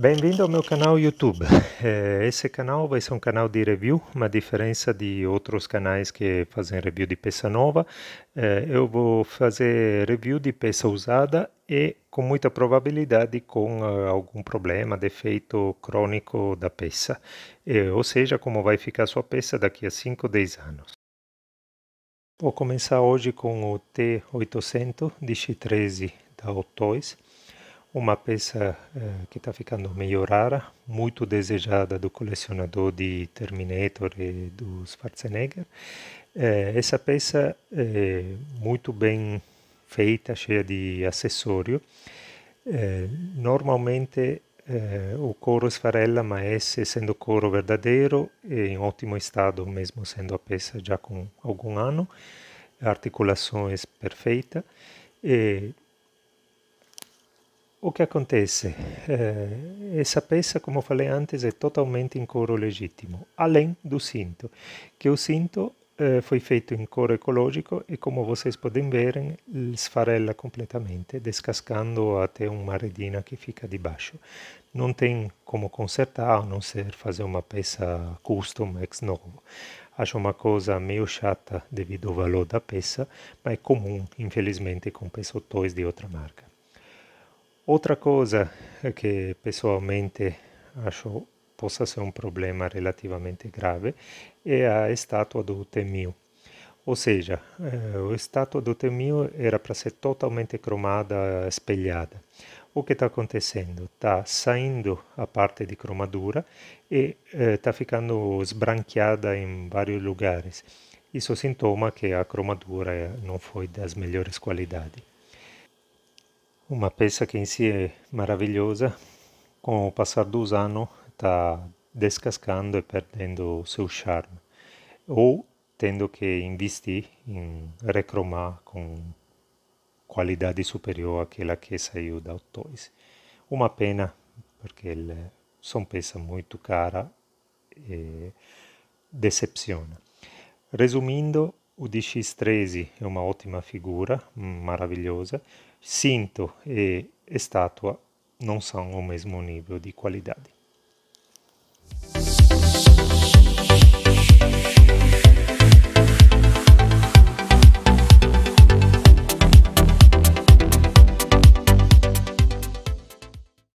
Bem-vindo ao meu canal YouTube. É, esse canal vai ser um canal de review, uma diferença de outros canais que fazem review de peça nova. É, eu vou fazer review de peça usada e com muita probabilidade com ah, algum problema, defeito crônico da peça. É, ou seja, como vai ficar a sua peça daqui a 5, 10 anos. Vou começar hoje com o T800 de X13 da o uma peça eh, que está ficando meio rara, muito desejada do colecionador de Terminator e do Schwarzenegger. Eh, essa peça é muito bem feita, cheia de acessório. Eh, normalmente eh, o couro esfarela, mas esse sendo couro verdadeiro, é em ótimo estado, mesmo sendo a peça já com algum ano, articulações perfeitas. perfeita. O que acontece? É, essa peça, como falei antes, é totalmente em couro legítimo, além do cinto, que o cinto eh, foi feito em couro ecológico e, como vocês podem ver, sfarella completamente, descascando até uma redina que fica debaixo. Não tem como consertar, a não ser fazer uma peça custom ex novo. Acho uma coisa meio chata devido ao valor da peça, mas é comum, infelizmente, com peças toys de outra marca. Outra coisa que pessoalmente acho possa ser um problema relativamente grave é a estátua do Temil. Ou seja, a estátua eh, do Temil era para ser totalmente cromada, espelhada. O que está acontecendo? Está saindo a parte de cromadura e está eh, ficando esbranquiada em vários lugares. Isso sintoma que a cromadura não foi das melhores qualidades uma oh, peça que em si é maravilhosa, com o passar dos anos está descascando e perdendo o seu charme, ou tendo que investir em recromar com qualidade superior àquela que saiu da Toys. Uma oh, pena, porque são peças muito caras e decepciona. Resumindo, Udisci Stresi è una ottima figura, maravilhosa. Sinto e, e estátua non sono o mesmo nível di qualidade.